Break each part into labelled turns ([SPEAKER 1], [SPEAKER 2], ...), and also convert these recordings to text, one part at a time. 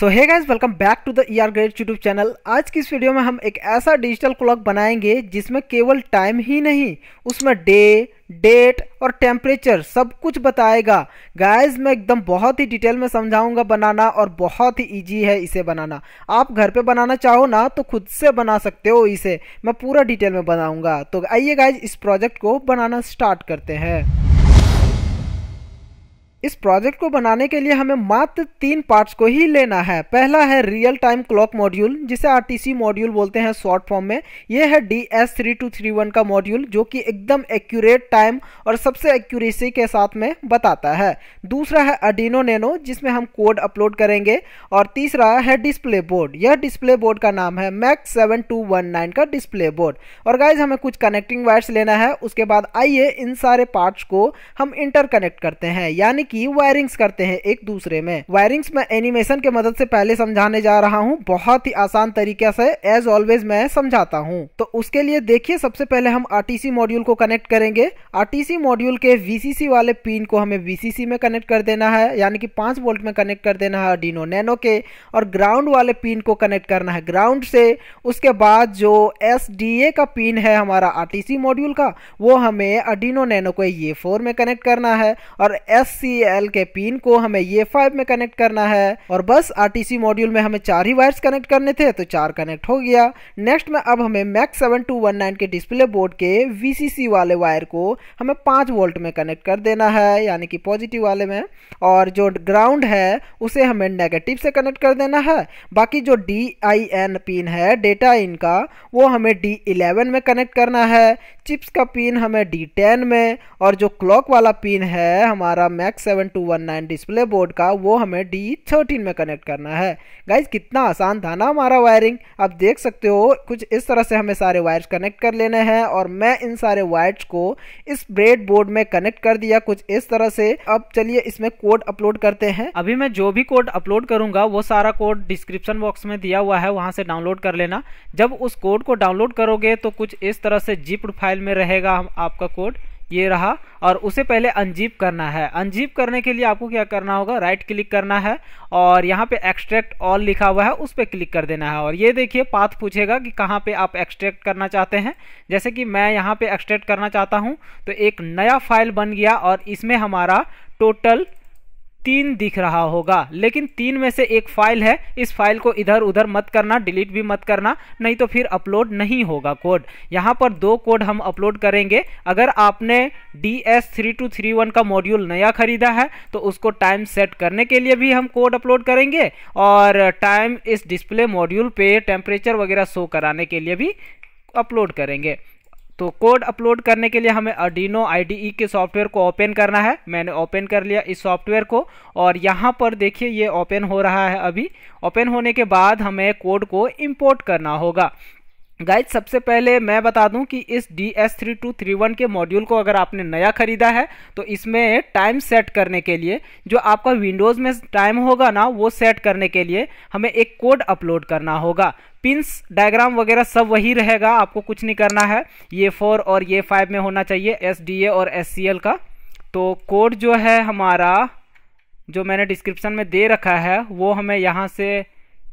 [SPEAKER 1] so hi guys welcome back to the E R grade YouTube channel आज की इस video में हम एक ऐसा डिजिटल क्लॉक बनाएंगे जिसमें केवल टाइम ही नहीं उसमें डे डेट और टेम्परेचर सब कुछ बताएगा गाइज मैं एकदम बहुत ही डिटेल में समझाऊंगा बनाना और बहुत ही इजी है इसे बनाना आप घर पे बनाना चाहो ना तो खुद से बना सकते हो इसे मैं पूरा डिटेल में बनाऊंगा तो आइए गाइज इस प्रोजेक्ट को बनाना स्टार्ट करते हैं इस प्रोजेक्ट को बनाने के लिए हमें मात्र तीन पार्ट्स को ही लेना है पहला है रियल टाइम क्लॉक मॉड्यूल जिसे आरटीसी मॉड्यूल बोलते हैं शॉर्ट फॉर्म में यह है D S three two three one का मॉड्यूल जो कि एकदम एक्यूरेट टाइम और सबसे एक्यूरेसी के साथ में बताता है दूसरा है अडीनो नैनो जिसमें हम कोड अपलोड करेंगे और तीसरा है डिस्प्ले बोर्ड यह डिस्प्ले बोर्ड का नाम है MAX seven two one nine का डिस्प्ले बोर्ड और गाइज हमें कुछ कनेक्टिंग वायर्स लेना है उसके बाद आइए इन सारे पार्ट्स को हम इंटरकनेक्ट करते हैं यानी की वायरिंग्स करते हैं एक दूसरे में वायरिंग्स में एनिमेशन के मदद से पहले समझाने जा रहा हूँ बहुत ही आसान तरीके से एज ऑलवेज मैं समझाता हूँ तो उसके लिए देखिए सबसे पहले हम आर मॉड्यूल को कनेक्ट करेंगे आर मॉड्यूल के वी वाले पिन को हमें वी में कनेक्ट कर देना है यानी कि पांच वोल्ट में कनेक्ट कर देना है डीनो नैनो के और ग्राउंड वाले पिन को कनेक्ट करना है ग्राउंड से उसके बाद जो एस का पिन है हमारा आर मॉड्यूल का वो हमें अडीनो नैनो को ये फोर में कनेक्ट करना है और एस सी एल के पिन को हमें ये फाइव में कनेक्ट करना है और बस आरटीसी मॉड्यूल में हमें चार ही वायर्स कनेक्ट करने थे तो चार कनेक्ट हो गया नेक्स्ट में अब हमें MAX seven two one nine के डिस्प्ले बोर्ड के वीसीसी वाले वायर को हमें पाँच वोल्ट में कनेक्ट कर देना है यानी कि पॉजिटिव वाले में और जो ग्राउंड है उसे हमें नेगेटिव से कनेक्ट कर देना है बाकी जो डी आई एन पिन है डेटा इन का वो हमें डी इलेवन में कनेक्ट करना है चिप्स का पिन हमें डी टेन में और जो क्लॉक वाला पिन है हमारा मैक्स डिस्प्ले बोर्ड का वो हमें डी थर्टीन में कनेक्ट करना है गाइज कितना आसान था ना हमारा वायरिंग आप देख सकते हो कुछ इस तरह से हमें सारे वायर्स कनेक्ट कर लेने हैं और मैं इन सारे वायर्स को इस ब्रेड बोर्ड में कनेक्ट कर दिया कुछ इस तरह से अब चलिए इसमें कोड अपलोड करते हैं
[SPEAKER 2] अभी मैं जो भी कोड अपलोड करूंगा वो सारा कोड डिस्क्रिप्शन बॉक्स में दिया हुआ है वहां से डाउनलोड कर लेना जब उस कोड को डाउनलोड करोगे तो कुछ इस तरह से जिप्ड फाइल में रहेगा हम आपका कोड ये रहा और उसे पहले अनजीप करना है अनजीप करने के लिए आपको क्या करना होगा राइट क्लिक करना है और यहाँ पे एक्सट्रैक्ट ऑल लिखा हुआ है उस पर क्लिक कर देना है और ये देखिए पाथ पूछेगा कि कहाँ पे आप एक्सट्रैक्ट करना चाहते हैं जैसे कि मैं यहाँ पे एक्सट्रैक्ट करना चाहता हूँ तो एक नया फाइल बन गया और इसमें हमारा टोटल तीन दिख रहा होगा लेकिन तीन में से एक फाइल है इस फाइल को इधर उधर मत करना डिलीट भी मत करना नहीं तो फिर अपलोड नहीं होगा कोड यहाँ पर दो कोड हम अपलोड करेंगे अगर आपने D S three two three one का मॉड्यूल नया खरीदा है तो उसको टाइम सेट करने के लिए भी हम कोड अपलोड करेंगे और टाइम इस डिस्प्ले मॉड्यूल पे टेम्परेचर वगैरह शो कराने के लिए भी अपलोड करेंगे तो कोड अपलोड करने के लिए हमें अडीनो आईडीई e के सॉफ्टवेयर को ओपन करना है मैंने ओपन कर लिया इस सॉफ्टवेयर को और यहाँ पर देखिए ये ओपन हो रहा है अभी ओपन होने के बाद हमें कोड को इम्पोर्ट करना होगा गाइज सबसे पहले मैं बता दूं कि इस D S three two three one के मॉड्यूल को अगर आपने नया खरीदा है तो इसमें टाइम सेट करने के लिए जो आपका विंडोज़ में टाइम होगा ना वो सेट करने के लिए हमें एक कोड अपलोड करना होगा पिंस डायग्राम वगैरह सब वही रहेगा आपको कुछ नहीं करना है ये फोर और ये फाइव में होना चाहिए एस डी ए और एस सी एल का तो कोड जो है हमारा जो मैंने डिस्क्रिप्शन में दे रखा है वो हमें यहाँ से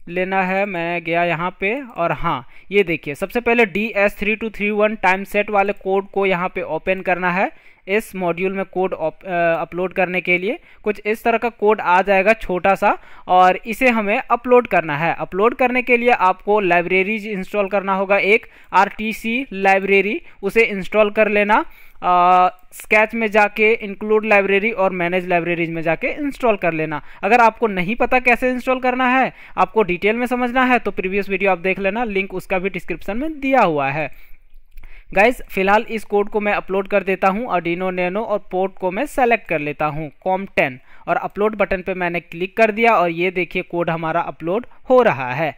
[SPEAKER 2] लेना है मैं गया यहाँ पे और हाँ ये देखिए सबसे पहले D S three two three one time set वाले कोड को यहाँ पे ओपन करना है इस मॉड्यूल में कोड अपलोड करने के लिए कुछ इस तरह का कोड आ जाएगा छोटा सा और इसे हमें अपलोड करना है अपलोड करने के लिए आपको लाइब्रेरीज इंस्टॉल करना होगा एक आर लाइब्रेरी उसे इंस्टॉल कर लेना स्केच में जाके इंक्लूड लाइब्रेरी और मैनेज लाइब्रेरीज में जाके इंस्टॉल कर लेना अगर आपको नहीं पता कैसे इंस्टॉल करना है आपको डिटेल में समझना है तो प्रीवियस वीडियो आप देख लेना लिंक उसका भी डिस्क्रिप्शन में दिया हुआ है गाइज फिलहाल इस कोड को मैं अपलोड कर देता हूँ अडीनो नैनो और पोर्ट को मैं सेलेक्ट कर लेता हूँ कॉम टेन और अपलोड बटन पर मैंने क्लिक कर दिया और ये देखिए कोड हमारा अपलोड हो रहा है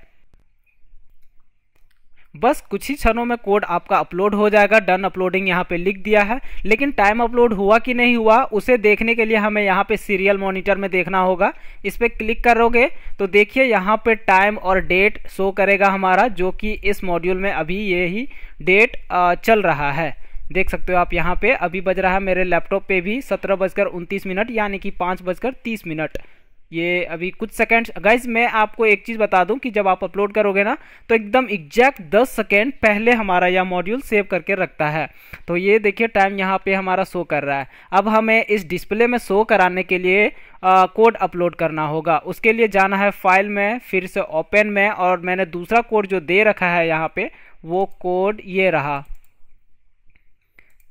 [SPEAKER 2] बस कुछ ही क्षणों में कोड आपका अपलोड हो जाएगा डन अपलोडिंग यहाँ पे लिख दिया है लेकिन टाइम अपलोड हुआ कि नहीं हुआ उसे देखने के लिए हमें यहाँ पे सीरियल मॉनिटर में देखना होगा इस पर क्लिक करोगे तो देखिए यहाँ पे टाइम और डेट शो करेगा हमारा जो कि इस मॉड्यूल में अभी ये ही डेट चल रहा है देख सकते हो आप यहाँ पर अभी बज रहा है मेरे लैपटॉप पर भी सत्रह बजकर उनतीस मिनट यानी कि पाँच बजकर तीस मिनट ये अभी कुछ सेकंड्स गाइज मैं आपको एक चीज़ बता दूं कि जब आप अपलोड करोगे ना तो एकदम एग्जैक्ट 10 सेकंड पहले हमारा यह मॉड्यूल सेव करके रखता है तो ये देखिए टाइम यहाँ पे हमारा शो कर रहा है अब हमें इस डिस्प्ले में शो कराने के लिए कोड अपलोड करना होगा उसके लिए जाना है फाइल में फिर से ओपन में और मैंने दूसरा कोड जो दे रखा है यहाँ पर वो कोड ये रहा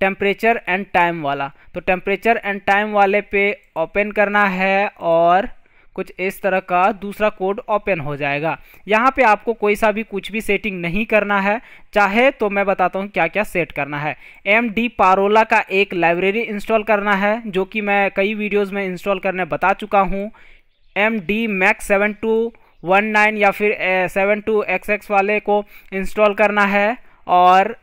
[SPEAKER 2] टेम्परेचर एंड टाइम वाला तो टेम्परेचर एंड टाइम वाले पे ओपन करना है और कुछ इस तरह का दूसरा कोड ओपन हो जाएगा यहाँ पे आपको कोई सा भी कुछ भी सेटिंग नहीं करना है चाहे तो मैं बताता हूँ क्या क्या सेट करना है एम डी पारोला का एक लाइब्रेरी इंस्टॉल करना है जो कि मैं कई वीडियोज़ में इंस्टॉल करने बता चुका हूँ M D Mac seven two one nine या फिर सेवन टू एक्स एक्स वाले को इंस्टॉल करना है और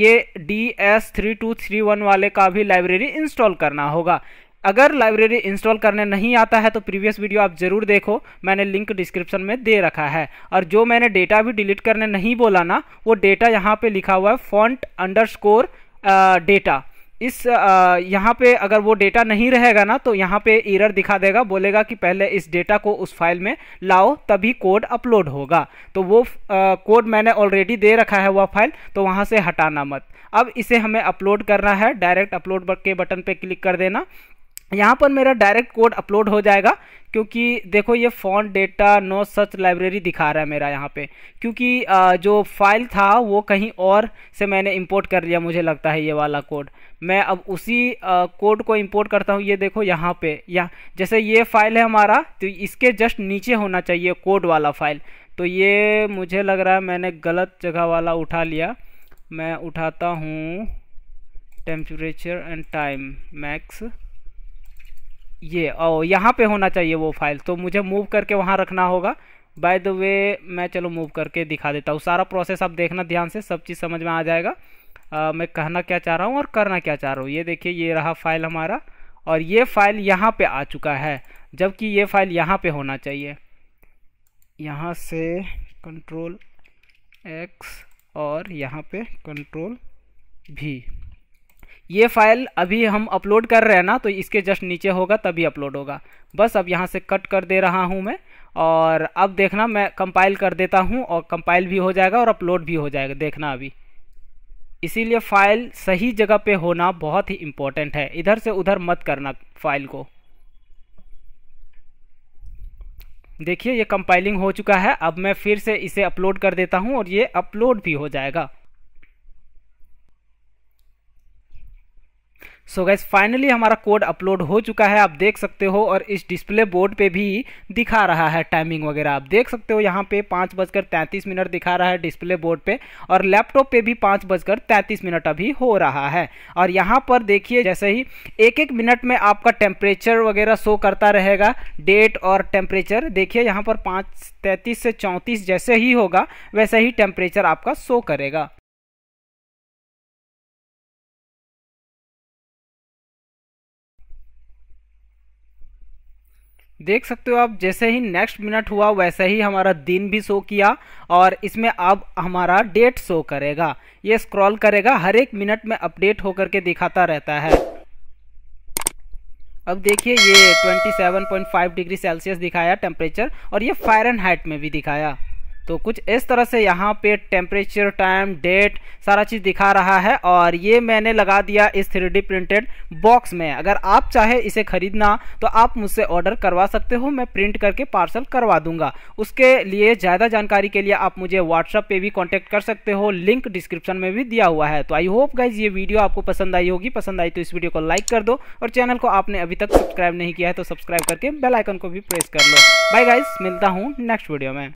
[SPEAKER 2] ये D S three two three one वाले का भी लाइब्रेरी इंस्टॉल करना होगा अगर लाइब्रेरी इंस्टॉल करने नहीं आता है तो प्रीवियस वीडियो आप ज़रूर देखो मैंने लिंक डिस्क्रिप्शन में दे रखा है और जो मैंने डेटा भी डिलीट करने नहीं बोला ना वो डेटा यहाँ पे लिखा हुआ है फॉन्ट अंडरस्कोर डेटा इस यहाँ पे अगर वो डेटा नहीं रहेगा ना तो यहाँ पे एरर दिखा देगा बोलेगा कि पहले इस डेटा को उस फाइल में लाओ तभी कोड अपलोड होगा तो वो कोड मैंने ऑलरेडी दे रखा है वह फाइल तो वहाँ से हटाना मत अब इसे हमें अपलोड करना है डायरेक्ट अपलोड के बटन पे क्लिक कर देना यहाँ पर मेरा डायरेक्ट कोड अपलोड हो जाएगा क्योंकि देखो ये phone data no such library दिखा रहा है मेरा यहाँ पे क्योंकि जो फाइल था वो कहीं और से मैंने इंपोर्ट कर लिया मुझे लगता है ये वाला कोड मैं अब उसी कोड को इंपोर्ट करता हूँ ये देखो यहाँ पे या जैसे ये फाइल है हमारा तो इसके जस्ट नीचे होना चाहिए कोड वाला फाइल तो ये मुझे लग रहा है मैंने गलत जगह वाला उठा लिया मैं उठाता हूँ टेम्परेचर एंड टाइम मैक्स ये और यहाँ पे होना चाहिए वो फाइल तो मुझे मूव करके वहाँ रखना होगा बाय द वे मैं चलो मूव करके दिखा देता हूँ सारा प्रोसेस आप देखना ध्यान से सब चीज़ समझ में आ जाएगा आ, मैं कहना क्या चाह रहा हूँ और करना क्या चाह रहा हूँ ये देखिए ये रहा फाइल हमारा और ये फाइल यहाँ पे आ चुका है जबकि ये फाइल यहाँ पे होना चाहिए यहाँ से कंट्रोल एक्स और यहाँ पे कंट्रोल भी ये फाइल अभी हम अपलोड कर रहे हैं ना तो इसके जस्ट नीचे होगा तभी अपलोड होगा बस अब यहाँ से कट कर दे रहा हूँ मैं और अब देखना मैं कंपाइल कर देता हूँ और कंपाइल भी हो जाएगा और अपलोड भी हो जाएगा देखना अभी इसीलिए फाइल सही जगह पे होना बहुत ही इम्पोर्टेंट है इधर से उधर मत करना फाइल को देखिए ये कंपाइलिंग हो चुका है अब मैं फिर से इसे अपलोड कर देता हूँ और ये अपलोड भी हो जाएगा सो गैस फाइनली हमारा कोड अपलोड हो चुका है आप देख सकते हो और इस डिस्प्ले बोर्ड पे भी दिखा रहा है टाइमिंग वगैरह आप देख सकते हो यहाँ पे पाँच बजकर तैंतीस मिनट दिखा रहा है डिस्प्ले बोर्ड पे और लैपटॉप पे भी पाँच बजकर तैंतीस मिनट अभी हो रहा है और यहाँ पर देखिए जैसे ही एक एक मिनट में आपका टेम्परेचर वगैरह शो करता रहेगा डेट और टेम्परेचर देखिए यहाँ पर पाँच तैंतीस से चौंतीस जैसे ही होगा वैसे ही टेम्परेचर आपका शो करेगा देख सकते हो आप जैसे ही नेक्स्ट मिनट हुआ वैसे ही हमारा दिन भी शो किया और इसमें अब हमारा डेट शो करेगा ये स्क्रॉल करेगा हर एक मिनट में अपडेट होकर के दिखाता रहता है अब देखिए ये 27.5 डिग्री सेल्सियस दिखाया टेम्परेचर और ये फायरन हाइट में भी दिखाया तो कुछ इस तरह से यहाँ पे टेम्परेचर टाइम डेट सारा चीज़ दिखा रहा है और ये मैंने लगा दिया इस थ्री प्रिंटेड बॉक्स में अगर आप चाहे इसे खरीदना तो आप मुझसे ऑर्डर करवा सकते हो मैं प्रिंट करके पार्सल करवा दूंगा उसके लिए ज़्यादा जानकारी के लिए आप मुझे व्हाट्सअप पे भी कॉन्टैक्ट कर सकते हो लिंक डिस्क्रिप्शन में भी दिया हुआ है तो आई होप गाइज ये वीडियो आपको पसंद आई होगी पसंद आई तो इस वीडियो को लाइक कर दो और चैनल को आपने अभी तक सब्सक्राइब नहीं किया है तो सब्सक्राइब करके बेलाइकन को भी प्रेस कर लो बाय गाइज मिलता हूँ नेक्स्ट वीडियो में